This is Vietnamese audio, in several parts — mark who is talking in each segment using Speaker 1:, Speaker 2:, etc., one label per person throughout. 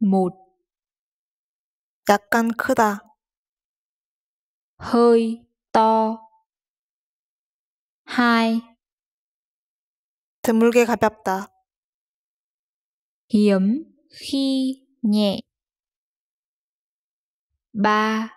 Speaker 1: một 약간 크다 hơi to hai 드물게 가볍다 hiếm khi nhẹ ba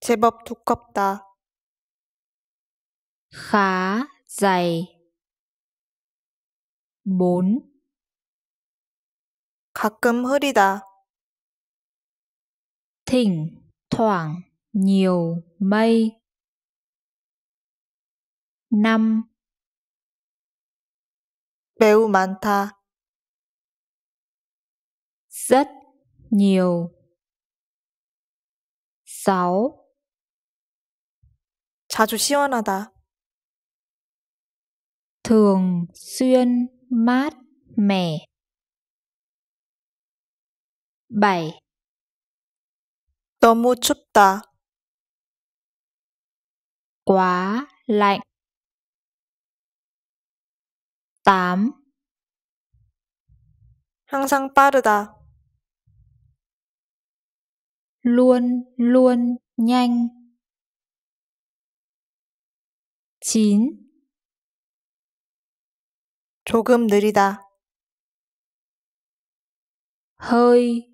Speaker 1: 제법 두껍다 khá dày bốn 가끔 흐리다. thỉnh thoảng nhiều mây. năm 매우 많다. rất nhiều. sáu 자주 시원하다. thường xuyên mát mẻ 7 너무 춥다. quá lạnh 8 항상 빠르다. luôn luôn nhanh 9 조금 느리다. hơi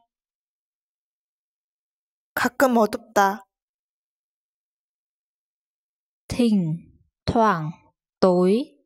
Speaker 1: 가끔 어둡다. thỉnh thoảng tối